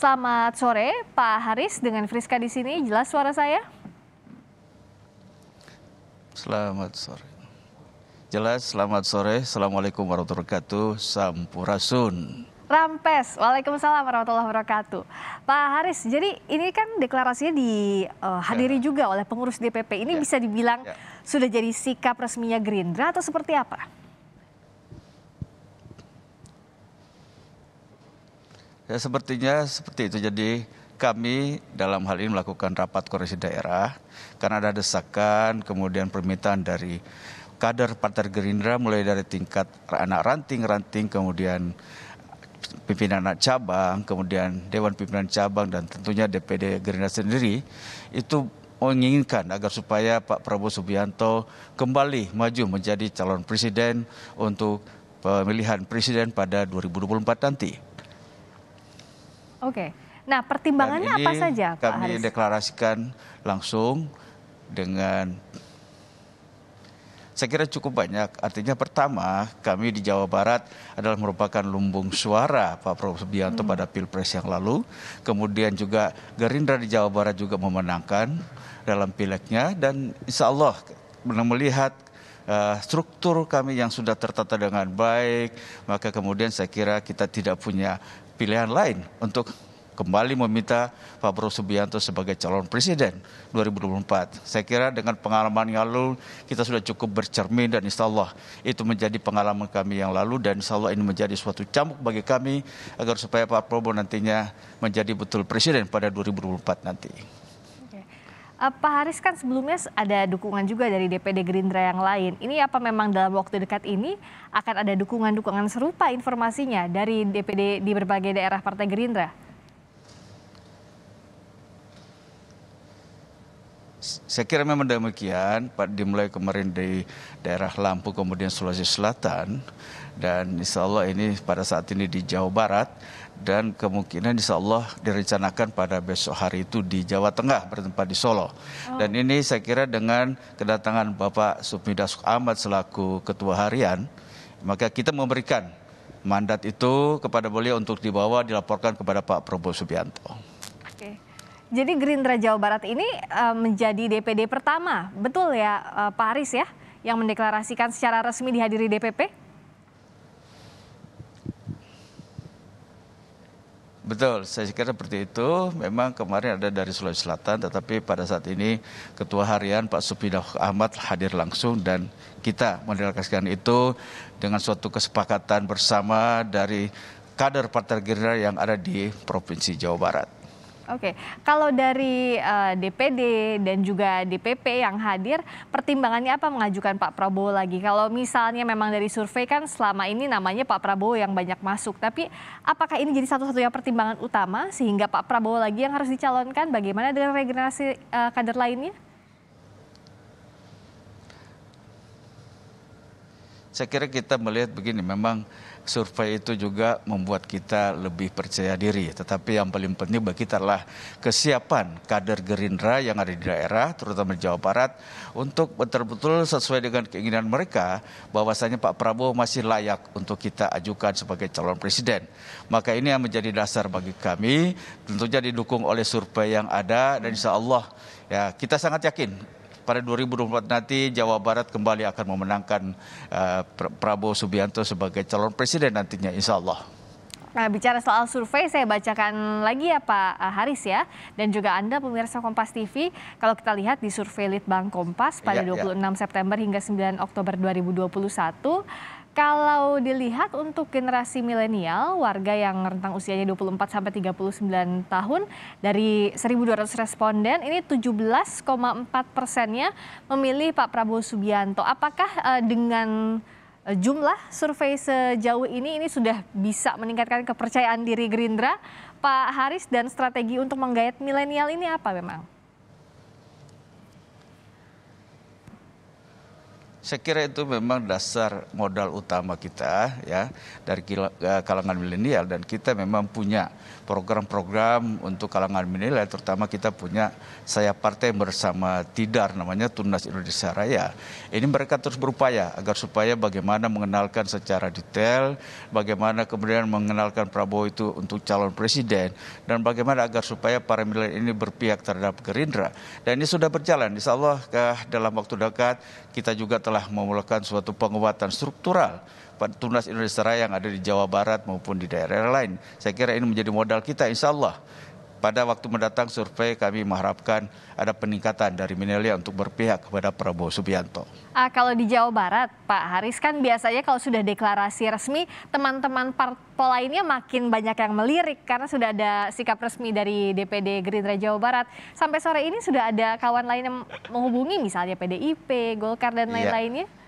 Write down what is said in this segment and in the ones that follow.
Selamat sore, Pak Haris dengan Friska di sini. Jelas suara saya? Selamat sore. Jelas, selamat sore. Assalamualaikum warahmatullahi wabarakatuh. Sampurasun. Rampes, Waalaikumsalam warahmatullahi wabarakatuh. Pak Haris, jadi ini kan deklarasinya dihadiri eh, ya. juga oleh pengurus DPP. Ini ya. bisa dibilang ya. sudah jadi sikap resminya Gerindra atau seperti apa? Ya, sepertinya seperti itu. Jadi kami dalam hal ini melakukan rapat koreksi daerah karena ada desakan, kemudian permintaan dari kader Partai Gerindra mulai dari tingkat anak ranting-ranting, kemudian pimpinan anak cabang, kemudian Dewan Pimpinan Cabang dan tentunya DPD Gerindra sendiri itu menginginkan agar supaya Pak Prabowo Subianto kembali maju menjadi calon presiden untuk pemilihan presiden pada 2024 nanti. Oke. Nah, pertimbangannya apa saja, Pak Kami Haris? deklarasikan langsung dengan saya kira cukup banyak. Artinya pertama, kami di Jawa Barat adalah merupakan lumbung suara Pak Prabowo Subianto hmm. pada Pilpres yang lalu. Kemudian juga Gerindra di Jawa Barat juga memenangkan dalam pileknya dan insya Allah melihat uh, struktur kami yang sudah tertata dengan baik, maka kemudian saya kira kita tidak punya pilihan lain untuk kembali meminta Pak Prabowo Subianto sebagai calon presiden 2024. Saya kira dengan pengalaman yang lalu kita sudah cukup bercermin dan insya Allah itu menjadi pengalaman kami yang lalu dan insya Allah ini menjadi suatu cambuk bagi kami agar supaya Pak Prabowo nantinya menjadi betul presiden pada 2024 nanti. Uh, Pak Haris kan sebelumnya ada dukungan juga dari DPD Gerindra yang lain. Ini apa memang dalam waktu dekat ini akan ada dukungan-dukungan serupa informasinya dari DPD di berbagai daerah Partai Gerindra? Saya kira memang demikian, Pak dimulai kemarin di daerah Lampung kemudian Sulawesi Selatan dan insya Allah ini pada saat ini di Jawa Barat dan kemungkinan insya Allah direncanakan pada besok hari itu di Jawa Tengah bertempat di Solo. Oh. Dan ini saya kira dengan kedatangan Bapak Dasuk Ahmad selaku Ketua Harian, maka kita memberikan mandat itu kepada beliau untuk dibawa dilaporkan kepada Pak Prabowo Subianto. Oke. Jadi Gerindra Jawa Barat ini eh, menjadi DPD pertama, betul ya eh, Pak Aris ya, yang mendeklarasikan secara resmi dihadiri DPP? Betul, saya kira seperti itu. Memang kemarin ada dari Sulawesi Selatan, tetapi pada saat ini Ketua Harian Pak Supidah Ahmad hadir langsung dan kita mendelegasikan itu dengan suatu kesepakatan bersama dari kader Partai Gerindra yang ada di Provinsi Jawa Barat. Oke, kalau dari uh, eh, DPD dan juga DPP yang hadir, pertimbangannya apa mengajukan Pak Prabowo lagi? Kalau misalnya memang dari survei kan selama ini namanya Pak Prabowo yang banyak masuk, tapi apakah ini jadi satu-satunya pertimbangan utama sehingga Pak Prabowo lagi yang harus dicalonkan? Bagaimana dengan regenerasi uh, kader lainnya? Saya kira kita melihat begini, memang survei itu juga membuat kita lebih percaya diri. Tetapi yang paling penting bagi kita adalah kesiapan kader Gerindra yang ada di daerah, terutama di Jawa Barat, untuk betul-betul sesuai dengan keinginan mereka bahwasanya Pak Prabowo masih layak untuk kita ajukan sebagai calon presiden. Maka ini yang menjadi dasar bagi kami, tentunya didukung oleh survei yang ada dan insya Allah ya kita sangat yakin pada 2024 nanti Jawa Barat kembali akan memenangkan uh, Prabowo Subianto sebagai calon presiden nantinya insya Allah. Nah, bicara soal survei, saya bacakan lagi ya Pak eh, Haris ya, dan juga Anda pemirsa Kompas TV. Kalau kita lihat di survei Litbang Kompas pada ya, 26 ya. September hingga 9 Oktober 2021, kalau dilihat untuk generasi milenial, warga yang rentang usianya 24 sampai 39 tahun dari 1.200 responden ini 17,4 persennya memilih Pak Prabowo Subianto. Apakah uh, dengan eh, jumlah survei sejauh ini ini sudah bisa meningkatkan kepercayaan diri Gerindra, Pak Haris dan strategi untuk menggayat milenial ini apa memang? Saya kira itu memang dasar modal utama kita ya dari eh, kalangan milenial dan kita memang punya program-program untuk kalangan milenial terutama kita punya saya partai bersama Tidar namanya Tunas Indonesia Raya. Ini mereka terus berupaya agar supaya bagaimana mengenalkan secara detail, bagaimana kemudian mengenalkan Prabowo itu untuk calon presiden dan bagaimana agar supaya para milenial ini berpihak terhadap Gerindra. Dan ini sudah berjalan. Insya Allah eh, dalam waktu dekat kita juga telah memulakan suatu penguatan struktural Tunas Indonesia Raya yang ada di Jawa Barat maupun di daerah lain. Saya kira ini menjadi modal kita insya Allah pada waktu mendatang survei kami mengharapkan ada peningkatan dari Minelia untuk berpihak kepada Prabowo Subianto. Ah, kalau di Jawa Barat, Pak Haris kan biasanya kalau sudah deklarasi resmi, teman-teman parpol lainnya makin banyak yang melirik karena sudah ada sikap resmi dari DPD Gerindra Jawa Barat. Sampai sore ini sudah ada kawan lain yang menghubungi misalnya PDIP, Golkar dan iya. lain-lainnya? Ya.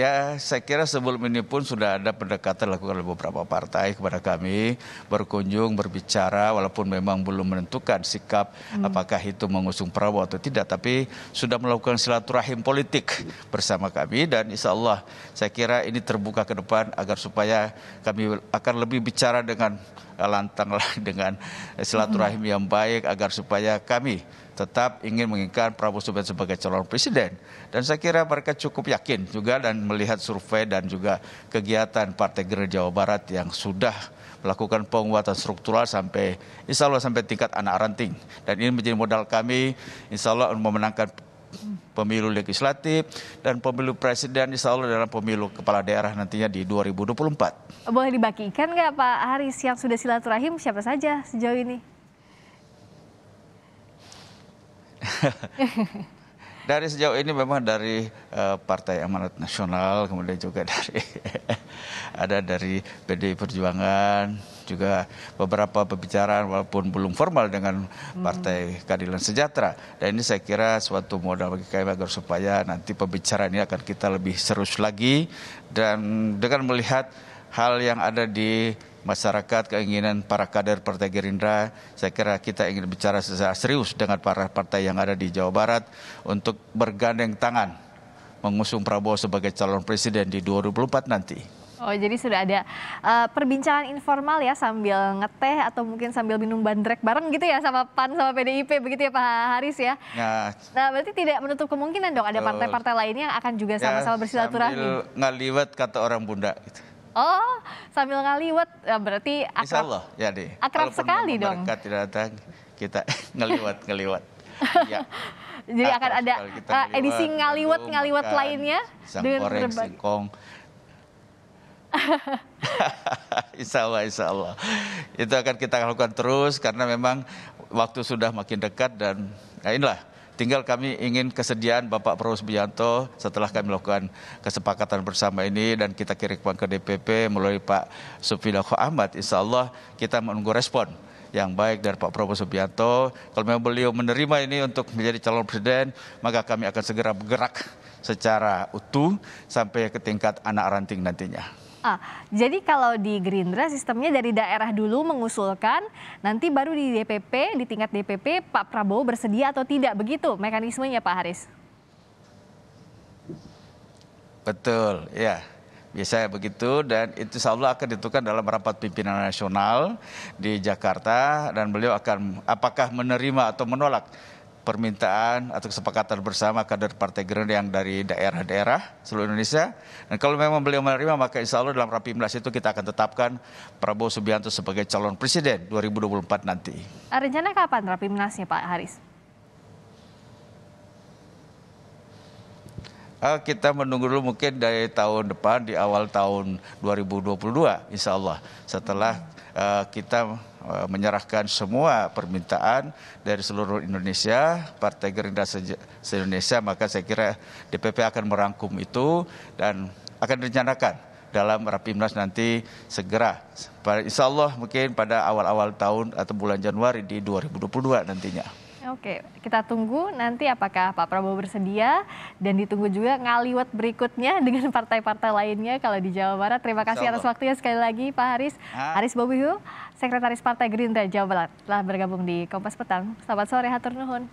Ya, saya kira sebelum ini pun sudah ada pendekatan dilakukan oleh beberapa partai kepada kami, berkunjung, berbicara, walaupun memang belum menentukan sikap hmm. apakah itu mengusung Prabowo atau tidak, tapi sudah melakukan silaturahim politik bersama kami dan insya Allah saya kira ini terbuka ke depan agar supaya kami akan lebih bicara dengan lantanglah dengan silaturahim yang baik agar supaya kami tetap ingin menginginkan Prabowo Subianto sebagai calon presiden. Dan saya kira mereka cukup yakin juga dan melihat survei dan juga kegiatan Partai Gerindra Jawa Barat yang sudah melakukan penguatan struktural sampai insya Allah sampai tingkat anak ranting. Dan ini menjadi modal kami insya Allah memenangkan pemilu legislatif dan pemilu presiden insya Allah dalam pemilu kepala daerah nantinya di 2024. Boleh dibagikan nggak Pak Haris yang sudah silaturahim siapa saja sejauh ini? dari sejauh ini memang dari uh, Partai Amanat Nasional, kemudian juga dari ada dari PDI Perjuangan, juga beberapa pembicaraan walaupun belum formal dengan hmm. Partai Keadilan Sejahtera. Dan ini saya kira suatu modal bagi kami agar supaya nanti pembicaraan ini akan kita lebih serius lagi dan dengan melihat hal yang ada di masyarakat, keinginan para kader Partai Gerindra. Saya kira kita ingin bicara secara serius dengan para partai yang ada di Jawa Barat untuk bergandeng tangan mengusung Prabowo sebagai calon presiden di 2024 nanti. Oh jadi sudah ada uh, perbincangan informal ya sambil ngeteh atau mungkin sambil minum bandrek bareng gitu ya sama PAN sama PDIP begitu ya Pak Haris ya. Nah, nah berarti tidak menutup kemungkinan dong ada partai-partai lainnya yang akan juga ya, sama-sama ya, bersilaturahmi. Sambil ngaliwat kata orang bunda gitu. Oh, sambil ngaliwat ya, berarti akrab. Insya Allah, ya Ya akrab sekali dong. Mereka tidak datang, kita ngaliwat ngeliwat. ya. Jadi akrab akan ada eh, edisi ngaliwat ngaliwat lainnya dengan singkong. insya Allah, insya Allah. Itu akan kita lakukan terus karena memang waktu sudah makin dekat dan ya inilah Tinggal kami ingin kesediaan Bapak Prabowo Subianto setelah kami lakukan kesepakatan bersama ini dan kita kirimkan ke DPP melalui Pak Sufila Ahmad. Insya Allah kita menunggu respon yang baik dari Pak Prabowo Subianto. Kalau memang beliau menerima ini untuk menjadi calon presiden, maka kami akan segera bergerak secara utuh sampai ke tingkat anak ranting nantinya. Ah, jadi kalau di Gerindra sistemnya dari daerah dulu mengusulkan, nanti baru di DPP, di tingkat DPP Pak Prabowo bersedia atau tidak begitu mekanismenya Pak Haris? Betul, ya. bisa begitu dan itu selalu akan ditentukan dalam rapat pimpinan nasional di Jakarta dan beliau akan apakah menerima atau menolak permintaan atau kesepakatan bersama kader Partai Gerindra yang dari daerah-daerah seluruh Indonesia. Dan kalau memang beliau menerima maka insya Allah dalam Rapimnas itu kita akan tetapkan Prabowo Subianto sebagai calon presiden 2024 nanti. Eh, rencana kapan Rapimnasnya Pak Haris? Eh, kita menunggu dulu mungkin dari tahun depan di awal tahun 2022 insya Allah setelah Eh, kita eh, menyerahkan semua permintaan dari seluruh Indonesia, Partai Gerindra se-Indonesia, maka saya kira DPP akan merangkum itu dan akan direncanakan dalam Rapimnas nanti segera. Insya Allah mungkin pada awal-awal tahun atau bulan Januari di 2022 nantinya. Oke, kita tunggu nanti apakah Pak Prabowo bersedia dan ditunggu juga ngaliwat berikutnya dengan partai-partai lainnya kalau di Jawa Barat. Terima kasih atas waktunya sekali lagi Pak Haris. Ha? Ah. Haris Bobihu, Sekretaris Partai Gerindra Jawa Barat telah bergabung di Kompas Petang. Selamat sore, hatur nuhun.